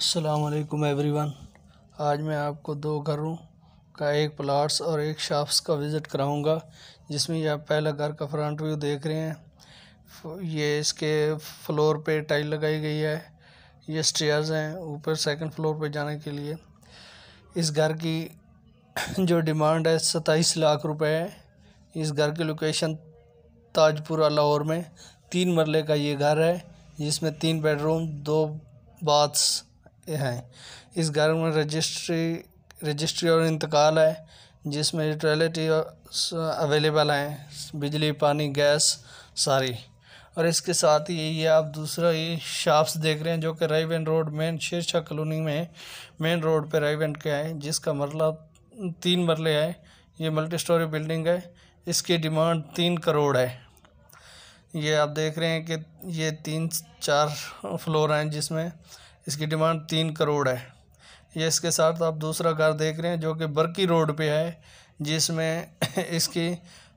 असलकम वन आज मैं आपको दो घरों का एक प्लाट्स और एक शॉप्स का विज़िट कराऊंगा जिसमें आप पहला घर का फ्रंट व्यू देख रहे हैं ये इसके फ्लोर पे टाइल लगाई गई है ये स्टेयर्स हैं ऊपर सेकंड फ्लोर पे जाने के लिए इस घर की जो डिमांड है सत्ताईस लाख रुपए है इस घर की लोकेशन ताजपुरा लाहौर में तीन मरले का ये घर है जिसमें तीन बेडरूम दो बाथ्स हैं इस घर में रजिस्ट्री रजिस्ट्री और इंतकाल है जिसमें टॉयलेट अवेलेबल हैं बिजली पानी गैस सारी और इसके साथ ही ये आप दूसरा ये शॉप्स देख रहे हैं जो कि राइवेन रोड मेन शेरशाह कॉलोनी में मेन रोड पर राइवेन के हैं जिसका मरला तीन मरले हैं ये मल्टी स्टोरी बिल्डिंग है इसकी डिमांड तीन करोड़ है ये आप देख रहे हैं कि ये तीन चार फ्लोर हैं जिसमें इसकी डिमांड तीन करोड़ है ये इसके साथ आप दूसरा घर देख रहे हैं जो कि बरकी रोड पे है जिसमें इसकी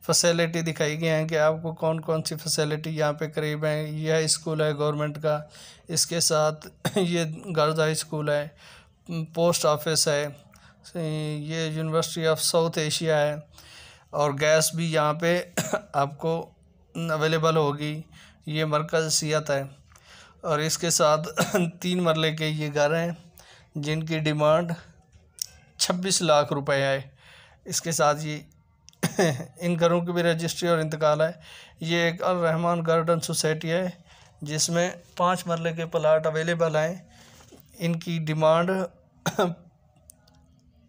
फैसिलिटी दिखाई गई है कि आपको कौन कौन सी फैसिलिटी यहाँ पे करीब है यह स्कूल है गवर्नमेंट का इसके साथ ये गर्ल्स हाई स्कूल है पोस्ट ऑफिस है ये यूनिवर्सिटी ऑफ साउथ एशिया है और गैस भी यहाँ पे आपको अवेलेबल होगी ये मरकज़ सियात है और इसके साथ तीन मरले के ये घर हैं जिनकी डिमांड छब्बीस लाख रुपए है इसके साथ ये इन घरों की भी रजिस्ट्री और इंतकाल है ये एक अल रहमान गार्डन सोसाइटी है जिसमें पाँच मरले के प्लाट अवेलेबल हैं इनकी डिमांड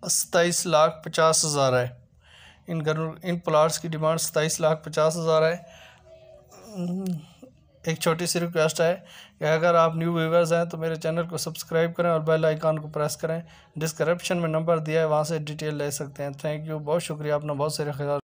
सताईस लाख पचास हज़ार है इन घरों इन प्लाट्स की डिमांड सताईस लाख पचास हज़ार है एक छोटी सी रिक्वेस्ट है कि अगर आप न्यू व्यूवर्स हैं तो मेरे चैनल को सब्सक्राइब करें और बेल आइकान को प्रेस करें डिस्क्रिप्शन में नंबर दिया है वहाँ से डिटेल ले सकते हैं थैंक यू बहुत शुक्रिया अपना बहुत सारे ख्याल